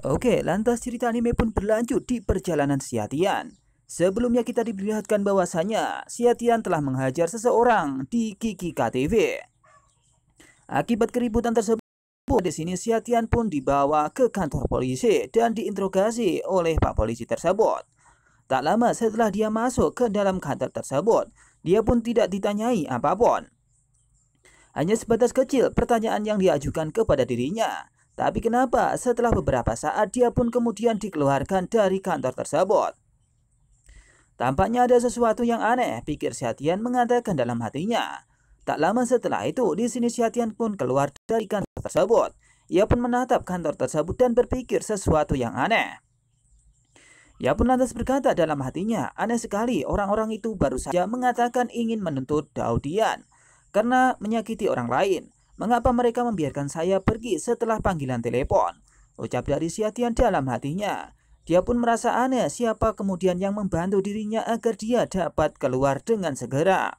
Oke, lantas cerita anime pun berlanjut di perjalanan Siatian. Sebelumnya kita diperlihatkan bahwasanya Siatian telah menghajar seseorang di Kiki KTV. Akibat keributan tersebut, di sini Siatian pun dibawa ke kantor polisi dan diinterogasi oleh Pak Polisi tersebut. Tak lama setelah dia masuk ke dalam kantor tersebut, dia pun tidak ditanyai apapun. Hanya sebatas kecil pertanyaan yang diajukan kepada dirinya. Tapi kenapa setelah beberapa saat dia pun kemudian dikeluarkan dari kantor tersebut? Tampaknya ada sesuatu yang aneh, pikir Syatian mengatakan dalam hatinya. Tak lama setelah itu, di sini Syatian pun keluar dari kantor tersebut. Ia pun menatap kantor tersebut dan berpikir sesuatu yang aneh. Ia pun lantas berkata dalam hatinya, aneh sekali orang-orang itu baru saja mengatakan ingin menuntut Daudian karena menyakiti orang lain. Mengapa mereka membiarkan saya pergi setelah panggilan telepon? Ucap dari Siatian dalam hatinya. Dia pun merasa aneh siapa kemudian yang membantu dirinya agar dia dapat keluar dengan segera.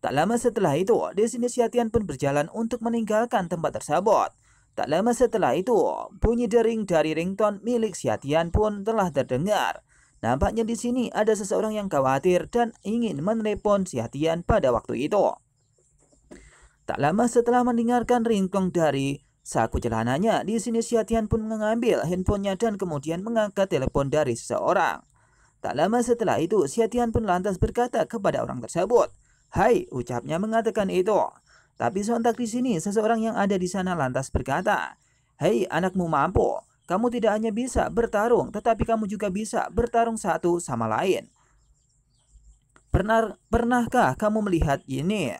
Tak lama setelah itu, Desini Siatian pun berjalan untuk meninggalkan tempat tersebut. Tak lama setelah itu, bunyi dering dari ringtone milik Siatian pun telah terdengar. Nampaknya di sini ada seseorang yang khawatir dan ingin menelepon Siatian pada waktu itu. Tak lama setelah mendengarkan ringkong dari saku celananya, di sini Syatian pun mengambil handphonenya dan kemudian mengangkat telepon dari seseorang. Tak lama setelah itu, Syatian pun lantas berkata kepada orang tersebut, "Hai," ucapnya mengatakan itu. Tapi sontak di sini, seseorang yang ada di sana lantas berkata, "Hei, anakmu mampu. Kamu tidak hanya bisa bertarung, tetapi kamu juga bisa bertarung satu sama lain." Pernah, pernahkah kamu melihat ini?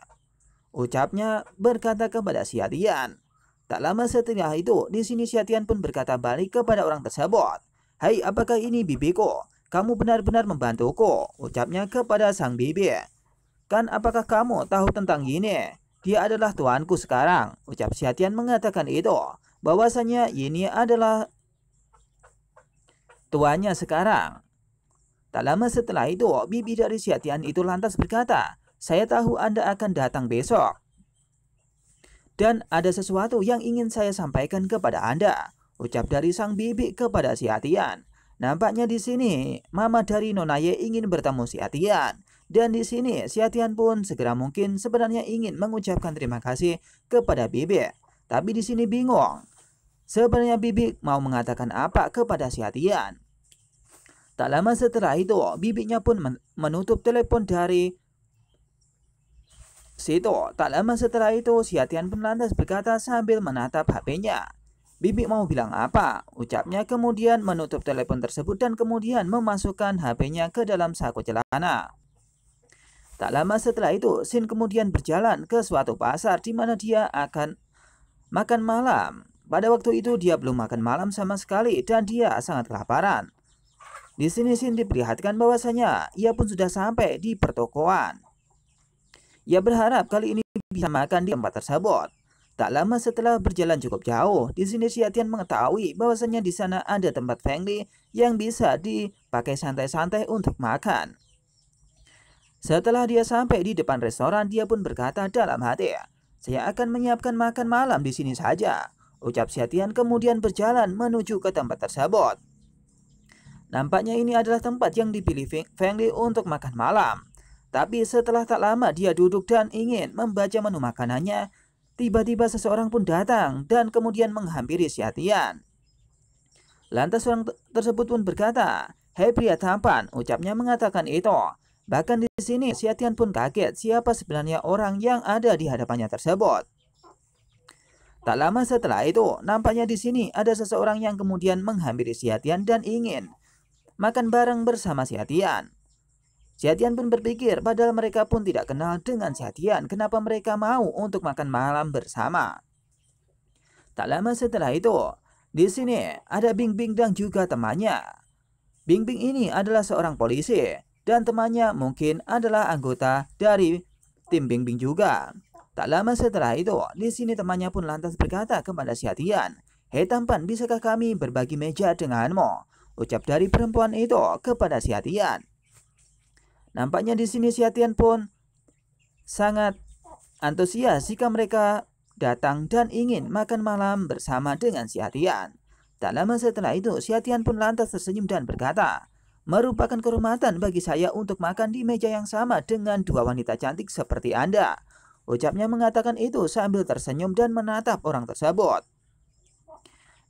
Ucapnya berkata kepada si Tak lama setelah itu, di sini si pun berkata balik kepada orang tersebut. Hai, hey, apakah ini bibiku? Kamu benar-benar membantuku, ucapnya kepada sang bibi. Kan apakah kamu tahu tentang ini? Dia adalah tuanku sekarang, ucap si mengatakan itu. Bahwasanya ini adalah tuannya sekarang. Tak lama setelah itu, bibi dari si itu lantas berkata, saya tahu Anda akan datang besok. Dan ada sesuatu yang ingin saya sampaikan kepada Anda, ucap dari sang bibi kepada si Atian. Nampaknya di sini, mama dari Nonaye ingin bertemu si Atian. Dan di sini, si Atian pun segera mungkin sebenarnya ingin mengucapkan terima kasih kepada bibi. Tapi di sini bingung. Sebenarnya bibi mau mengatakan apa kepada si Atian? Tak lama setelah itu, bibiknya pun menutup telepon dari Sito, tak lama setelah itu si pun lantas berkata sambil menatap HP-nya. Bibi mau bilang apa? Ucapnya kemudian menutup telepon tersebut dan kemudian memasukkan HP-nya ke dalam saku celana. Tak lama setelah itu, Sin kemudian berjalan ke suatu pasar di mana dia akan makan malam. Pada waktu itu dia belum makan malam sama sekali dan dia sangat kelaparan. Di sini Sin diperlihatkan bahwasanya ia pun sudah sampai di pertokoan. Ia berharap kali ini bisa makan di tempat tersebut. Tak lama setelah berjalan cukup jauh, di sini Siatian mengetahui bahwasannya di sana ada tempat Fengli yang bisa dipakai santai-santai untuk makan. Setelah dia sampai di depan restoran, dia pun berkata dalam hati, saya akan menyiapkan makan malam di sini saja. Ucap Siatian kemudian berjalan menuju ke tempat tersebut. Nampaknya ini adalah tempat yang dipilih Fengli untuk makan malam. Tapi setelah tak lama dia duduk dan ingin membaca menu makanannya, tiba-tiba seseorang pun datang dan kemudian menghampiri si Lantas orang tersebut pun berkata, Hei pria tampan, ucapnya mengatakan itu. Bahkan di sini si pun kaget siapa sebenarnya orang yang ada di hadapannya tersebut. Tak lama setelah itu, nampaknya di sini ada seseorang yang kemudian menghampiri si dan ingin makan bareng bersama si Sehatian pun berpikir padahal mereka pun tidak kenal dengan Sehatian kenapa mereka mau untuk makan malam bersama. Tak lama setelah itu, di sini ada Bing Bing dan juga temannya. Bing Bing ini adalah seorang polisi dan temannya mungkin adalah anggota dari tim Bing Bing juga. Tak lama setelah itu, di sini temannya pun lantas berkata kepada Sehatian, Hei tampan, bisakah kami berbagi meja denganmu? Ucap dari perempuan itu kepada Sehatian. Nampaknya di sini Siatian pun sangat antusias jika mereka datang dan ingin makan malam bersama dengan Siatian. Tak lama setelah itu, Siatian pun lantas tersenyum dan berkata, Merupakan kehormatan bagi saya untuk makan di meja yang sama dengan dua wanita cantik seperti Anda. Ucapnya mengatakan itu sambil tersenyum dan menatap orang tersebut.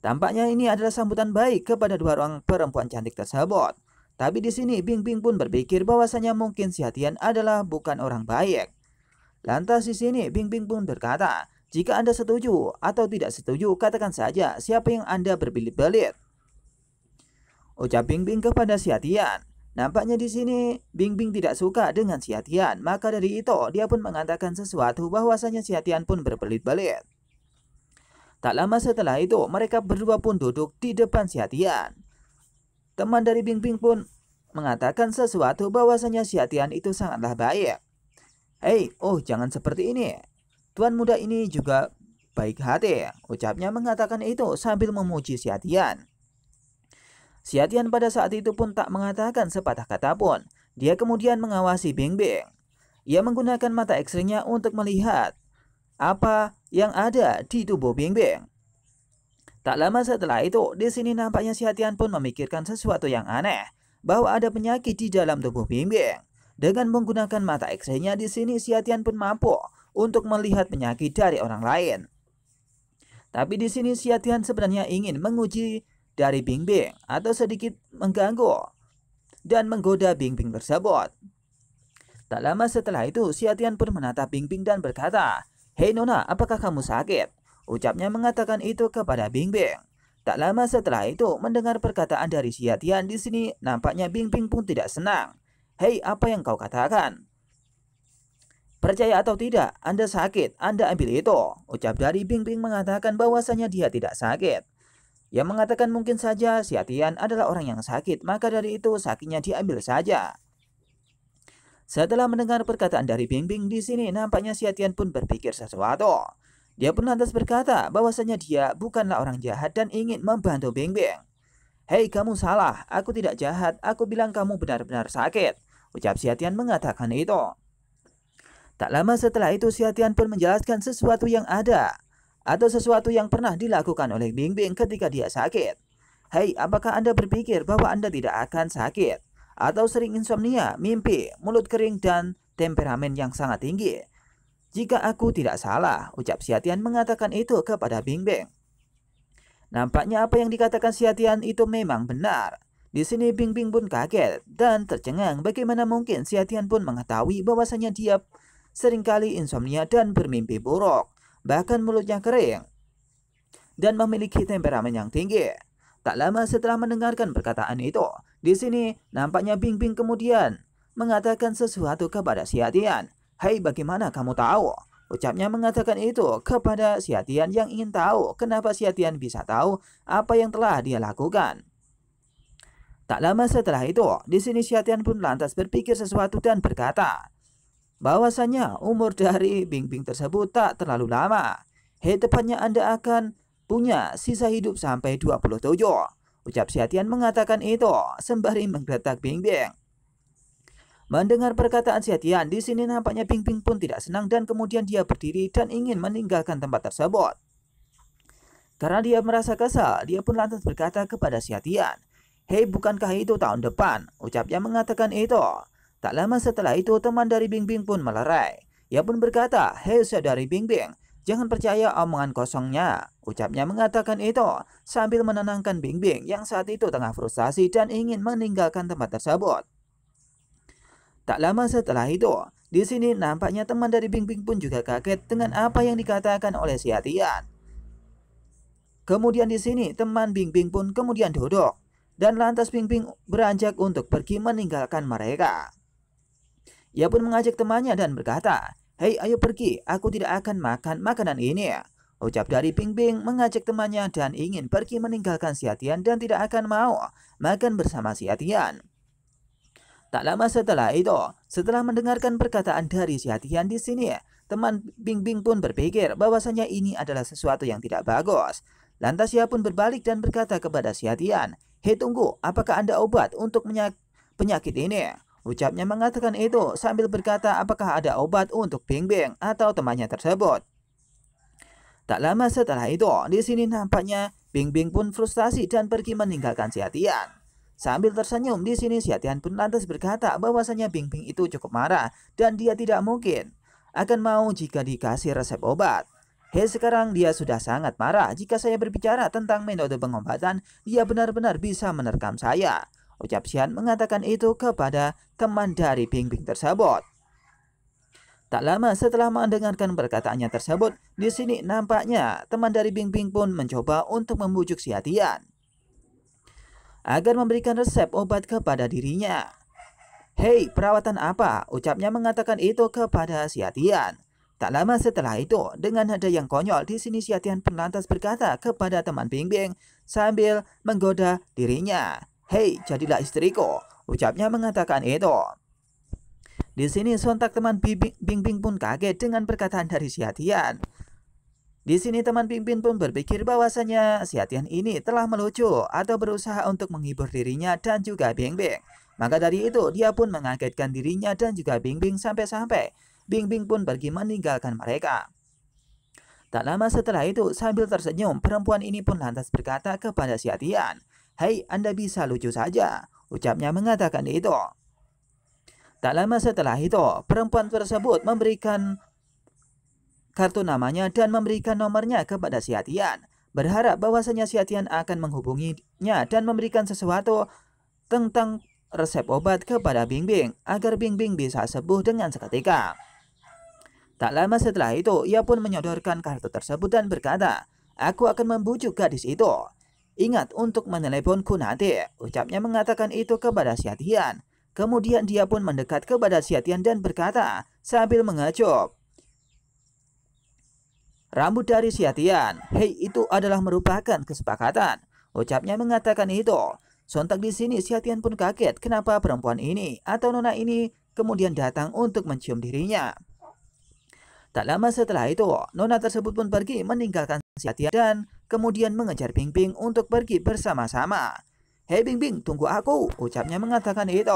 Tampaknya ini adalah sambutan baik kepada dua orang perempuan cantik tersebut. Tapi di sini Bing Bing pun berpikir bahwasanya mungkin si Hatian adalah bukan orang baik. Lantas di sini Bing Bing pun berkata, jika Anda setuju atau tidak setuju katakan saja siapa yang Anda berbelit-belit. Ucap Bing Bing kepada si Hatian. Nampaknya di sini Bing Bing tidak suka dengan si Hatian, maka dari itu dia pun mengatakan sesuatu bahwasanya si Hatian pun berbelit-belit. Tak lama setelah itu mereka berdua pun duduk di depan si Hatian. Teman dari Bingbing pun mengatakan sesuatu bahwasanya Siatian itu sangatlah baik. Hei, oh jangan seperti ini. Tuan muda ini juga baik hati, ucapnya mengatakan itu sambil memuji Siatian. Siatian pada saat itu pun tak mengatakan sepatah kata pun. Dia kemudian mengawasi Bingbing. Ia menggunakan mata x untuk melihat apa yang ada di tubuh Bingbing. Tak lama setelah itu, di sini nampaknya si Hatian pun memikirkan sesuatu yang aneh, bahwa ada penyakit di dalam tubuh Bimbing. Dengan menggunakan mata X-ray-nya di sini si Hatian pun mampu untuk melihat penyakit dari orang lain. Tapi di sini si Hatian sebenarnya ingin menguji dari Bingbing, atau sedikit mengganggu dan menggoda Bingbing tersebut. Tak lama setelah itu, si Hatian pun menatap Bingbing dan berkata, Hei Nona, apakah kamu sakit? Ucapnya mengatakan itu kepada Bing Bing. Tak lama setelah itu, mendengar perkataan dari Xia Tian di sini, nampaknya Bing Bing pun tidak senang. Hei, apa yang kau katakan? Percaya atau tidak, Anda sakit, Anda ambil itu. Ucap dari Bing Bing mengatakan bahwasanya dia tidak sakit. Yang mengatakan mungkin saja Xia Tian adalah orang yang sakit, maka dari itu sakitnya diambil saja. Setelah mendengar perkataan dari Bing Bing di sini, nampaknya Xia Tian pun berpikir sesuatu. Dia pun lantas berkata bahwasanya dia bukanlah orang jahat dan ingin membantu Beng Beng. Hei kamu salah, aku tidak jahat, aku bilang kamu benar-benar sakit. Ucap Siatian mengatakan itu. Tak lama setelah itu Siatian pun menjelaskan sesuatu yang ada atau sesuatu yang pernah dilakukan oleh Bing Bing ketika dia sakit. Hei, apakah Anda berpikir bahwa Anda tidak akan sakit? Atau sering insomnia, mimpi, mulut kering, dan temperamen yang sangat tinggi? Jika aku tidak salah, ucap Siatian mengatakan itu kepada Bing Beng. Nampaknya apa yang dikatakan Siatian itu memang benar. Di sini Bing Bing pun kaget dan tercengang bagaimana mungkin Siatian pun mengetahui bahwasanya dia seringkali insomnia dan bermimpi buruk, bahkan mulutnya kering dan memiliki temperamen yang tinggi. Tak lama setelah mendengarkan perkataan itu, di sini nampaknya Bing Bing kemudian mengatakan sesuatu kepada Siatian Hai hey, bagaimana kamu tahu? Ucapnya mengatakan itu kepada Siatian yang ingin tahu kenapa Siatian bisa tahu apa yang telah dia lakukan. Tak lama setelah itu, di sini si pun lantas berpikir sesuatu dan berkata, bahwasanya umur dari Bingbing tersebut tak terlalu lama. Hei tepatnya Anda akan punya sisa hidup sampai 27. Ucap si mengatakan itu sembari menggeretak Bingbing. Mendengar perkataan si di sini nampaknya Ping Ping pun tidak senang dan kemudian dia berdiri dan ingin meninggalkan tempat tersebut. Karena dia merasa kesal, dia pun lantas berkata kepada si Hei bukankah itu tahun depan? Ucapnya mengatakan itu. Tak lama setelah itu teman dari Bing Bing pun melerai. Ia pun berkata, Hei saudari Bing Bing, jangan percaya omongan kosongnya. Ucapnya mengatakan itu sambil menenangkan Bing Bing yang saat itu tengah frustasi dan ingin meninggalkan tempat tersebut. Tak lama setelah itu, di sini nampaknya teman dari Bing Bing pun juga kaget dengan apa yang dikatakan oleh si Atian. Kemudian di sini teman Bing Bing pun kemudian duduk dan lantas Bing Bing beranjak untuk pergi meninggalkan mereka. Ia pun mengajak temannya dan berkata, Hei ayo pergi, aku tidak akan makan makanan ini. Ucap dari Bing Bing mengajak temannya dan ingin pergi meninggalkan si dan tidak akan mau makan bersama si Tak lama setelah itu, setelah mendengarkan perkataan dari si Hatian di sini, teman Bingbing pun berpikir bahwasanya ini adalah sesuatu yang tidak bagus. Lantas ia pun berbalik dan berkata kepada si Hatian, Hei tunggu, apakah anda obat untuk penyakit ini? Ucapnya mengatakan itu sambil berkata apakah ada obat untuk Bingbing atau temannya tersebut. Tak lama setelah itu, di sini nampaknya Bingbing pun frustasi dan pergi meninggalkan si Hatian. Sambil tersenyum di sini si pun lantas berkata bahwasanya Bing Bing itu cukup marah dan dia tidak mungkin akan mau jika dikasih resep obat. Hei sekarang dia sudah sangat marah jika saya berbicara tentang metode pengobatan dia benar-benar bisa menerkam saya. Ucap Xian mengatakan itu kepada teman dari Bing Bing tersebut. Tak lama setelah mendengarkan perkataannya tersebut, di sini nampaknya teman dari Bing Bing pun mencoba untuk membujuk si agar memberikan resep obat kepada dirinya. Hei, perawatan apa? Ucapnya mengatakan itu kepada Siatian. Tak lama setelah itu, dengan nada yang konyol, di sini Siatian Atian berkata kepada teman Bingbing sambil menggoda dirinya. Hei, jadilah istriku. Ucapnya mengatakan itu. Di sini sontak teman Bingbing pun kaget dengan perkataan dari Siatian. Di sini teman Pimpin pun berpikir bahwasanya si Atian ini telah melucu atau berusaha untuk menghibur dirinya dan juga Bing Bing. Maka dari itu dia pun mengagetkan dirinya dan juga Bing Bing sampai-sampai Bing Bing pun pergi meninggalkan mereka. Tak lama setelah itu sambil tersenyum perempuan ini pun lantas berkata kepada si Atian, "Hei, Anda bisa lucu saja." ucapnya mengatakan itu. Tak lama setelah itu, perempuan tersebut memberikan kartu namanya dan memberikan nomornya kepada Siatian. Berharap bahwasanya Siatian akan menghubunginya dan memberikan sesuatu tentang resep obat kepada Bingbing agar Bingbing bisa sembuh dengan seketika. Tak lama setelah itu, ia pun menyodorkan kartu tersebut dan berkata, Aku akan membujuk gadis itu. Ingat untuk meneleponku nanti, ucapnya mengatakan itu kepada Siatian. Kemudian dia pun mendekat kepada Siatian dan berkata, sambil mengacup, Rambut dari Siatian, hei itu adalah merupakan kesepakatan. Ucapnya mengatakan itu. Sontak di sini Siatian pun kaget kenapa perempuan ini atau nona ini kemudian datang untuk mencium dirinya. Tak lama setelah itu, nona tersebut pun pergi meninggalkan Siatian dan kemudian mengejar Bing Bing untuk pergi bersama-sama. Hei Bing tunggu aku, ucapnya mengatakan itu.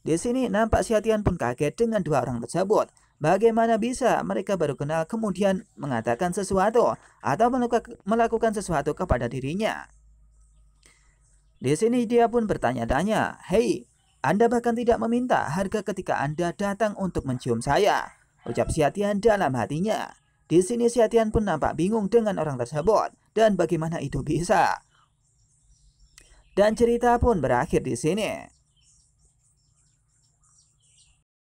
Di sini nampak Siatian pun kaget dengan dua orang tersebut Bagaimana bisa mereka baru kenal kemudian mengatakan sesuatu atau melakukan sesuatu kepada dirinya? Di sini dia pun bertanya-tanya, Hei, Anda bahkan tidak meminta harga ketika Anda datang untuk mencium saya. Ucap Siatian dalam hatinya. Di sini Siatian pun nampak bingung dengan orang tersebut dan bagaimana itu bisa. Dan cerita pun berakhir di sini.